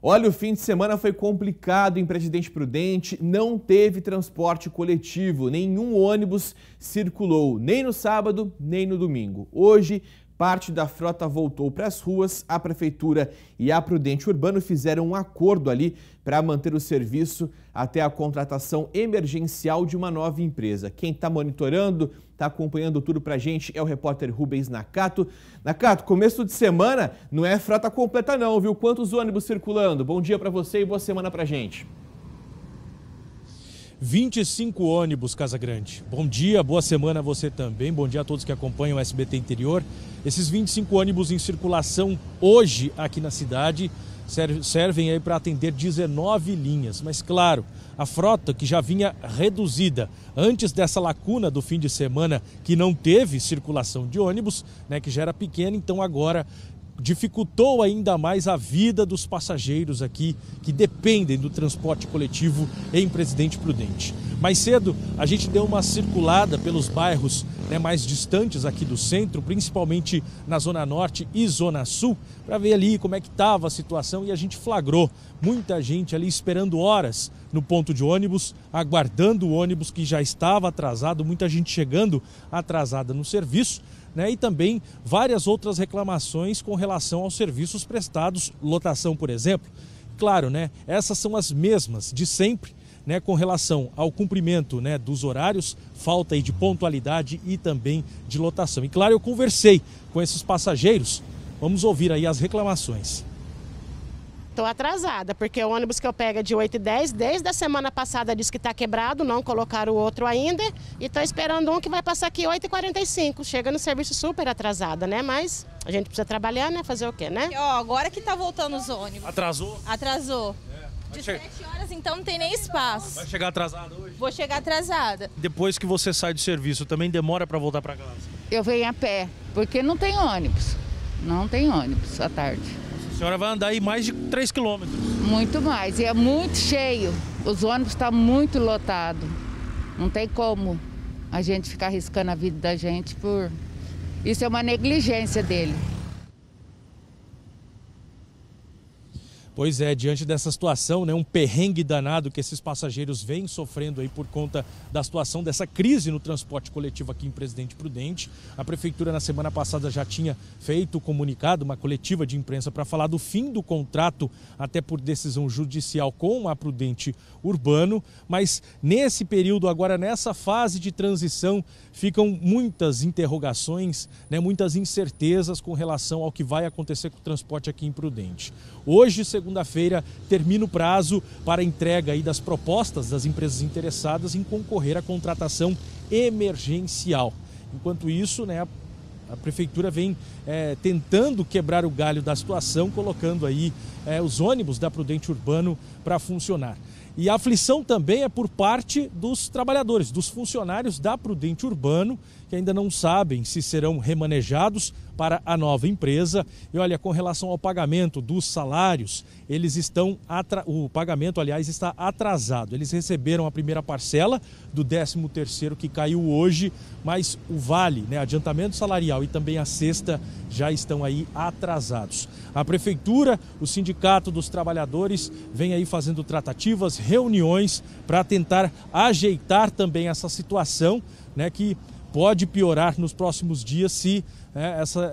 Olha, o fim de semana foi complicado em Presidente Prudente, não teve transporte coletivo, nenhum ônibus circulou, nem no sábado, nem no domingo. Hoje parte da frota voltou para as ruas, a prefeitura e a Prudente Urbano fizeram um acordo ali para manter o serviço até a contratação emergencial de uma nova empresa. Quem está monitorando, está acompanhando tudo para a gente é o repórter Rubens Nakato. Nakato, começo de semana não é frota completa não, viu? Quantos ônibus circulando? Bom dia para você e boa semana para a gente. 25 ônibus Casa Grande. Bom dia, boa semana a você também. Bom dia a todos que acompanham o SBT Interior. Esses 25 ônibus em circulação hoje aqui na cidade servem aí para atender 19 linhas. Mas claro, a frota que já vinha reduzida antes dessa lacuna do fim de semana que não teve circulação de ônibus, né, que já era pequena, então agora dificultou ainda mais a vida dos passageiros aqui que dependem do transporte coletivo em Presidente Prudente. Mais cedo, a gente deu uma circulada pelos bairros né, mais distantes aqui do centro, principalmente na Zona Norte e Zona Sul, para ver ali como é que estava a situação e a gente flagrou muita gente ali esperando horas no ponto de ônibus, aguardando o ônibus que já estava atrasado, muita gente chegando atrasada no serviço né? E também várias outras reclamações com relação aos serviços prestados, lotação, por exemplo. Claro, né? Essas são as mesmas de sempre. Né, com relação ao cumprimento né, dos horários, falta aí de pontualidade e também de lotação. E claro, eu conversei com esses passageiros. Vamos ouvir aí as reclamações. Estou atrasada, porque o ônibus que eu pego é de 8 e 10, desde a semana passada disse que está quebrado, não colocaram o outro ainda, e estou esperando um que vai passar aqui 8 e 45. Chega no serviço super atrasada, né? Mas a gente precisa trabalhar, né? Fazer o quê, né? Ó, agora que tá voltando os ônibus. Atrasou? Atrasou. É, de horas, então não tem nem espaço. Vai chegar atrasada hoje? Vou chegar atrasada. Depois que você sai do serviço, também demora para voltar para casa? Eu venho a pé, porque não tem ônibus. Não tem ônibus à tarde senhora vai andar aí mais de 3 quilômetros. Muito mais, e é muito cheio. Os ônibus estão tá muito lotados. Não tem como a gente ficar arriscando a vida da gente por. Isso é uma negligência dele. Pois é, diante dessa situação, né, um perrengue danado que esses passageiros vêm sofrendo aí por conta da situação dessa crise no transporte coletivo aqui em Presidente Prudente. A prefeitura na semana passada já tinha feito o comunicado, uma coletiva de imprensa para falar do fim do contrato até por decisão judicial com a Prudente Urbano, mas nesse período agora nessa fase de transição ficam muitas interrogações, né, muitas incertezas com relação ao que vai acontecer com o transporte aqui em Prudente. Hoje, segundo segunda-feira termina o prazo para entrega aí das propostas das empresas interessadas em concorrer à contratação emergencial. Enquanto isso, né, a prefeitura vem é, tentando quebrar o galho da situação, colocando aí é, os ônibus da Prudente Urbano para funcionar. E a aflição também é por parte dos trabalhadores, dos funcionários da Prudente Urbano, que ainda não sabem se serão remanejados para a nova empresa. E olha, com relação ao pagamento dos salários, eles estão atra... o pagamento, aliás, está atrasado. Eles receberam a primeira parcela do 13º que caiu hoje, mas o vale, né, adiantamento salarial e também a sexta já estão aí atrasados. A prefeitura, o sindicato dos trabalhadores vem aí fazendo tratativas, reuniões para tentar ajeitar também essa situação, né, que pode piorar nos próximos dias se né, essa,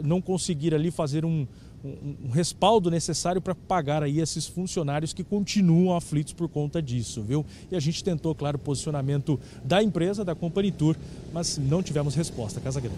é, não conseguir ali fazer um, um, um respaldo necessário para pagar aí esses funcionários que continuam aflitos por conta disso, viu? E a gente tentou, claro, o posicionamento da empresa, da Company Tour, mas não tivemos resposta, Casa Grande.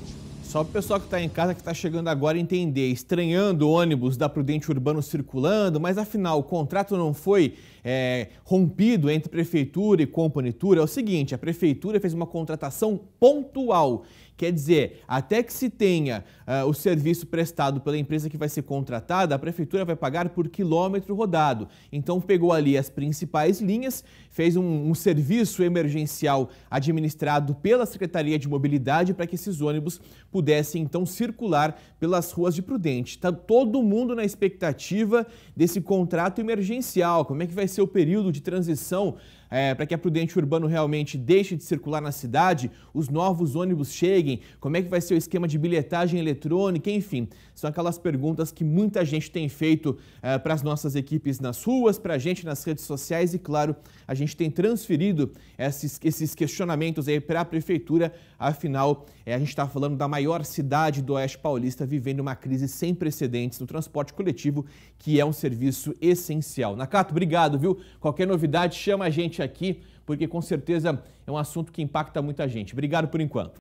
Só para o pessoal que está em casa, que está chegando agora, entender, estranhando ônibus da Prudente Urbano circulando, mas afinal, o contrato não foi é, rompido entre prefeitura e componitura. É o seguinte, a prefeitura fez uma contratação pontual, quer dizer, até que se tenha uh, o serviço prestado pela empresa que vai ser contratada, a prefeitura vai pagar por quilômetro rodado. Então pegou ali as principais linhas, fez um, um serviço emergencial administrado pela Secretaria de Mobilidade para que esses ônibus pudesse então circular pelas ruas de Prudente. Está todo mundo na expectativa desse contrato emergencial. Como é que vai ser o período de transição é, para que a Prudente Urbano realmente deixe de circular na cidade, os novos ônibus cheguem, como é que vai ser o esquema de bilhetagem eletrônica, enfim. São aquelas perguntas que muita gente tem feito é, para as nossas equipes nas ruas, para a gente nas redes sociais e, claro, a gente tem transferido esses, esses questionamentos aí para a Prefeitura, afinal, é, a gente está falando da maior cidade do Oeste Paulista vivendo uma crise sem precedentes no transporte coletivo, que é um serviço essencial. Nakato, obrigado, viu? Qualquer novidade, chama a gente aqui, porque com certeza é um assunto que impacta muita gente. Obrigado por enquanto.